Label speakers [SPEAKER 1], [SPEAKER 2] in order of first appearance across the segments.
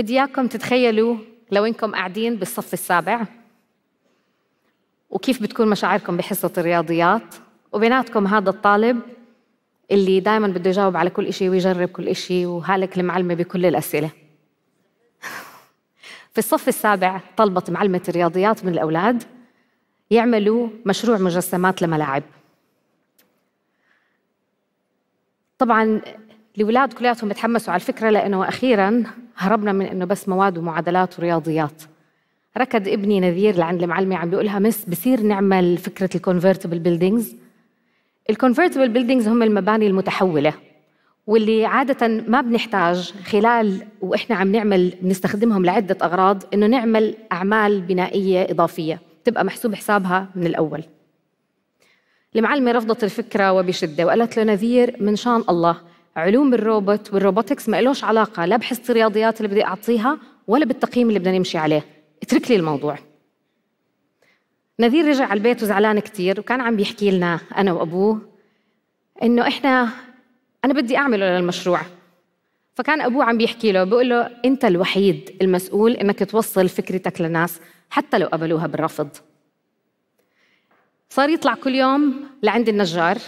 [SPEAKER 1] بدي اياكم تتخيلوا لو انكم قاعدين بالصف السابع وكيف بتكون مشاعركم بحصة الرياضيات وبيناتكم هذا الطالب اللي دائما بده يجاوب على كل شيء ويجرب كل شيء وهالك المعلمة بكل الأسئلة في الصف السابع طلبت معلمة الرياضيات من الأولاد يعملوا مشروع مجسمات لملاعب طبعا الأولاد كلياتهم بتحمسوا على الفكرة لأنه أخيرا هربنا من إنه بس مواد ومعادلات ورياضيات ركض ابني نذير لعند المعلمة عم بيقولها مس بصير نعمل فكرة الكونفرتبل بيلدينجز الكونفرتبل بيلدينجز هم المباني المتحولة واللي عادة ما بنحتاج خلال وإحنا عم نعمل بنستخدمهم لعدة أغراض إنه نعمل أعمال بنائية إضافية تبقى محسوب حسابها من الأول المعلمة رفضت الفكرة وبشدة وقالت له نذير من شان الله علوم الروبوت والروبوتكس ما إلوش علاقة لا بحصة الرياضيات اللي بدي أعطيها ولا بالتقييم اللي بدنا نمشي عليه اترك لي الموضوع نذير رجع على البيت وزعلان كثير وكان عم بيحكي لنا أنا وأبوه إنه إحنا أنا بدي أعمله للمشروع فكان أبوه عم بيحكي له بيقول له أنت الوحيد المسؤول إنك توصل فكرتك للناس حتى لو قبلوها بالرفض صار يطلع كل يوم لعند النجار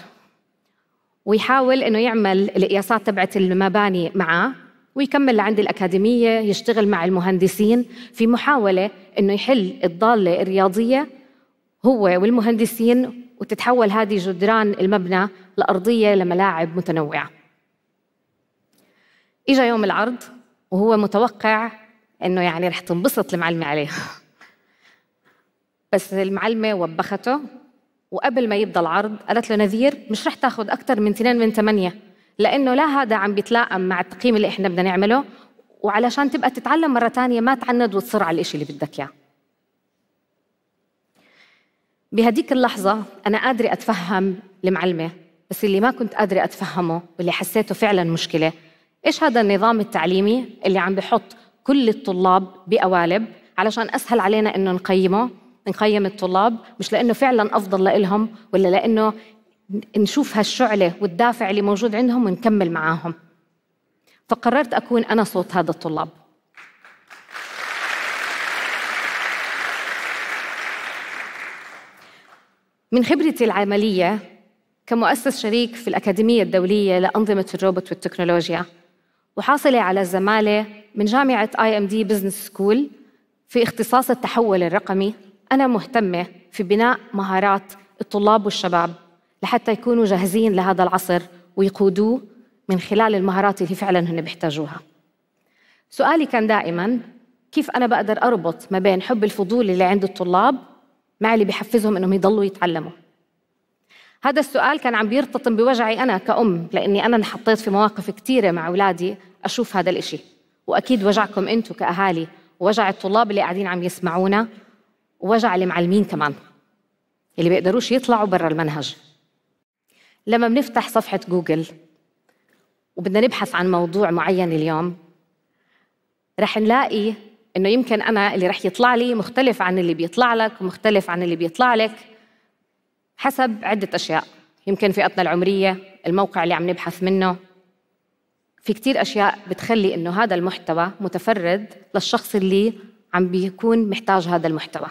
[SPEAKER 1] ويحاول انه يعمل القياسات تبعت المباني معاه ويكمل لعند الأكاديمية يشتغل مع المهندسين في محاولة أنه يحل الضالة الرياضية هو والمهندسين وتتحول هذه جدران المبنى لأرضية لملاعب متنوعة اجى يوم العرض وهو متوقع أنه يعني رح تنبسط المعلمة عليه بس المعلمة وبخته وقبل ما يبدا العرض قالت له نذير مش رح تاخذ اكثر من اثنين من ثمانيه لانه لا هذا عم بيتلائم مع التقييم اللي احنا بدنا نعمله وعلشان تبقى تتعلم مره ثانيه ما تعند وتصر على الشيء اللي بدك اياه بهديك اللحظة أنا قادرة أتفهم المعلمة بس اللي ما كنت قادرة أتفهمه واللي حسيته فعلا مشكلة إيش هذا النظام التعليمي اللي عم بحط كل الطلاب بقوالب علشان أسهل علينا إنه نقيمه نقيم الطلاب مش لانه فعلا افضل لإلهم ولا لانه نشوف هالشعله والدافع اللي موجود عندهم ونكمل معاهم فقررت اكون انا صوت هذا الطلاب من خبرتي العمليه كمؤسس شريك في الاكاديميه الدوليه لانظمه الروبوت والتكنولوجيا وحاصله على زماله من جامعه اي ام دي بزنس سكول في اختصاص التحول الرقمي أنا مهتمة في بناء مهارات الطلاب والشباب لحتى يكونوا جاهزين لهذا العصر ويقودوه من خلال المهارات اللي فعلا هن بيحتاجوها سؤالي كان دائما كيف أنا بقدر أربط ما بين حب الفضول اللي عند الطلاب مع اللي بحفزهم إنهم يضلوا يتعلموا هذا السؤال كان عم بيرتطم بوجعي أنا كأم لأني أنا انحطيت في مواقف كثيرة مع أولادي أشوف هذا الإشي وأكيد وجعكم أنتم كأهالي ووجع الطلاب اللي قاعدين عم يسمعونا ووجع المعلمين كمان اللي بيقدروش يطلعوا برا المنهج لما بنفتح صفحة جوجل وبدنا نبحث عن موضوع معين اليوم رح نلاقي انه يمكن انا اللي رح يطلع لي مختلف عن اللي بيطلع لك ومختلف عن اللي بيطلع لك حسب عدة اشياء يمكن فئتنا العمرية الموقع اللي عم نبحث منه في كتير اشياء بتخلي انه هذا المحتوى متفرد للشخص اللي عم بيكون محتاج هذا المحتوى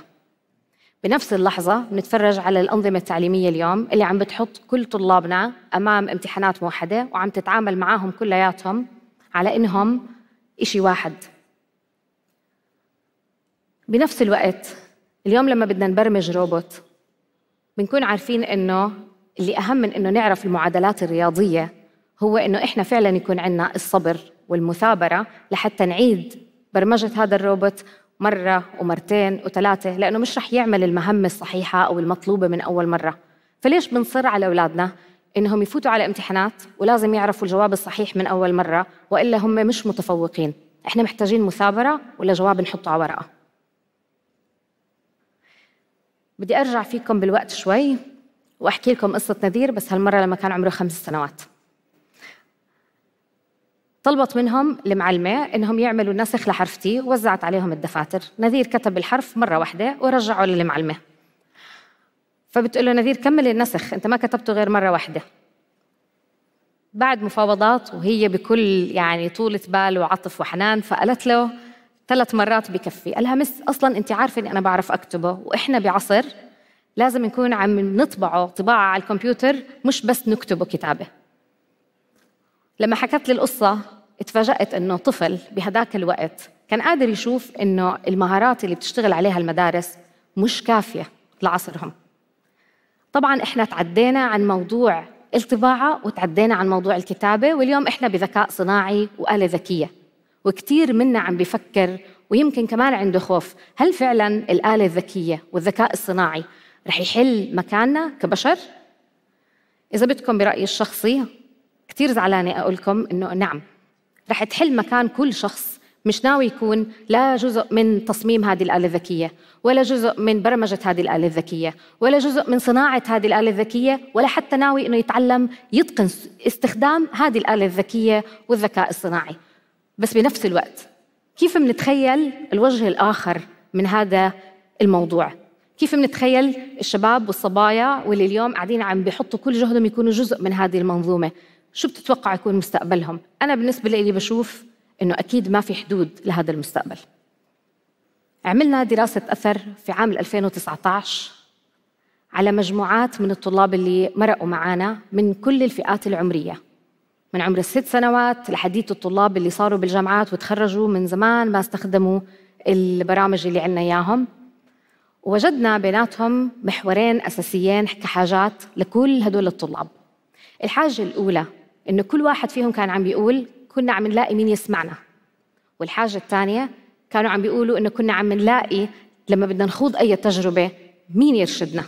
[SPEAKER 1] بنفس اللحظة بنتفرج على الأنظمة التعليمية اليوم اللي عم بتحط كل طلابنا أمام امتحانات موحدة وعم تتعامل معاهم كلياتهم على إنهم إشي واحد بنفس الوقت اليوم لما بدنا نبرمج روبوت بنكون عارفين إنه اللي أهم من إنه نعرف المعادلات الرياضية هو إنه إحنا فعلا يكون عندنا الصبر والمثابرة لحتى نعيد برمجة هذا الروبوت مرة ومرتين وثلاثة لأنه مش رح يعمل المهمة الصحيحة أو المطلوبة من أول مرة فليش بنصر على أولادنا إنهم يفوتوا على امتحانات ولازم يعرفوا الجواب الصحيح من أول مرة وإلا هم مش متفوقين إحنا محتاجين مثابرة ولا جواب نحطه على ورقة بدي أرجع فيكم بالوقت شوي وأحكي لكم قصة نذير بس هالمرة لما كان عمره خمس سنوات طلبت منهم المعلمة إنهم يعملوا نسخ لحرف تي ووزعت عليهم الدفاتر نذير كتب الحرف مرة واحدة ورجعه للمعلمة فبتقول له نذير كمل النسخ أنت ما كتبته غير مرة واحدة بعد مفاوضات وهي بكل يعني طولة بال وعطف وحنان فقالت له ثلاث مرات بكفي قالها مس أصلا أنت عارفة إني أنا بعرف أكتبه وإحنا بعصر لازم نكون عم نطبعه طباعة على الكمبيوتر مش بس نكتبه كتابة لما حكت لي القصة اتفاجأت إنه طفل بهداك الوقت كان قادر يشوف إنه المهارات اللي بتشتغل عليها المدارس مش كافية لعصرهم طبعا إحنا تعدينا عن موضوع الطباعة وتعدينا عن موضوع الكتابة واليوم إحنا بذكاء صناعي وآلة ذكية وكثير منا عم بفكر ويمكن كمان عنده خوف هل فعلا الآلة الذكية والذكاء الصناعي رح يحل مكاننا كبشر؟ إذا بدكم برأيي الشخصي كثير زعلانة أقول لكم إنه نعم رح تحل مكان كل شخص مش ناوي يكون لا جزء من تصميم هذه الآلة الذكية ولا جزء من برمجة هذه الآلة الذكية ولا جزء من صناعة هذه الآلة الذكية ولا حتى ناوي أنه يتعلم يتقن استخدام هذه الآلة الذكية والذكاء الصناعي بس بنفس الوقت كيف منتخيل الوجه الآخر من هذا الموضوع كيف منتخيل الشباب والصبايا واللي اليوم قاعدين عم بيحطوا كل جهدهم يكونوا جزء من هذه المنظومة شو بتتوقع يكون مستقبلهم؟ أنا بالنسبة لي بشوف إنه أكيد ما في حدود لهذا المستقبل. عملنا دراسة أثر في عام 2019 على مجموعات من الطلاب اللي مرقوا معنا من كل الفئات العمرية من عمر الست سنوات لحديت الطلاب اللي صاروا بالجامعات وتخرجوا من زمان ما استخدموا البرامج اللي عنا إياهم ووجدنا بيناتهم محورين أساسيين كحاجات لكل هدول الطلاب الحاجة الأولى إنه كل واحد فيهم كان عم بيقول كنا عم نلاقي مين يسمعنا والحاجة الثانية كانوا عم بيقولوا إنه كنا عم نلاقي لما بدنا نخوض أي تجربة مين يرشدنا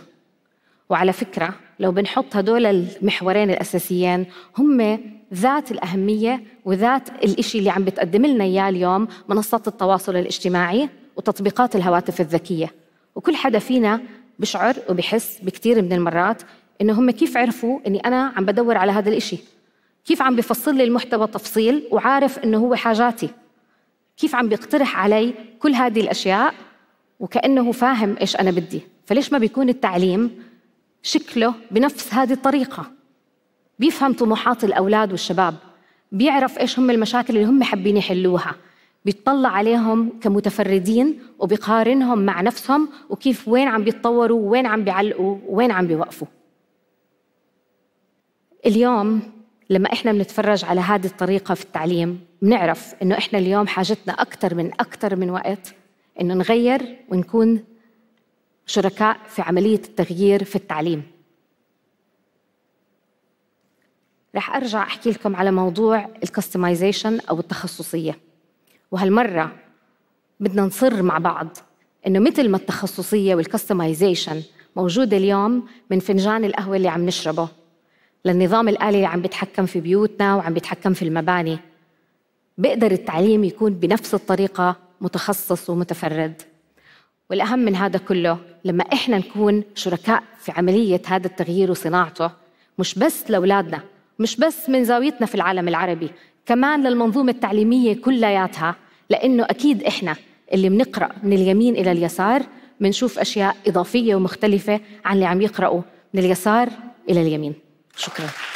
[SPEAKER 1] وعلى فكرة لو بنحط هدول المحورين الأساسيين هم ذات الأهمية وذات الإشي اللي عم بتقدم لنا إياه اليوم منصات التواصل الاجتماعي وتطبيقات الهواتف الذكية وكل حدا فينا بشعر وبحس بكثير من المرات إنه هم كيف عرفوا إني أنا عم بدور على هذا الإشي كيف عم بفصل لي المحتوى تفصيل وعارف انه هو حاجاتي كيف عم بيقترح علي كل هذه الاشياء وكانه فاهم ايش انا بدي فليش ما بيكون التعليم شكله بنفس هذه الطريقه بيفهم طموحات الاولاد والشباب بيعرف ايش هم المشاكل اللي هم حابين يحلوها بيطلع عليهم كمتفردين وبيقارنهم مع نفسهم وكيف وين عم بيتطوروا وين عم بيعلقوا وين عم بيوقفوا اليوم لما احنا بنتفرج على هذه الطريقه في التعليم بنعرف انه احنا اليوم حاجتنا اكثر من اكثر من وقت انه نغير ونكون شركاء في عمليه التغيير في التعليم رح ارجع احكي لكم على موضوع الكستمايزيشن او التخصصيه وهالمره بدنا نصر مع بعض انه مثل ما التخصصيه والكستمايزيشن موجوده اليوم من فنجان القهوه اللي عم نشربه للنظام الآلي اللي عم بيتحكم في بيوتنا وعم بيتحكم في المباني بيقدر التعليم يكون بنفس الطريقة متخصص ومتفرد والأهم من هذا كله لما إحنا نكون شركاء في عملية هذا التغيير وصناعته مش بس لأولادنا مش بس من زاويتنا في العالم العربي كمان للمنظومة التعليمية كلياتها لأنه أكيد إحنا اللي بنقرأ من اليمين إلى اليسار بنشوف أشياء إضافية ومختلفة عن اللي عم يقرأوا من اليسار إلى اليمين شكرا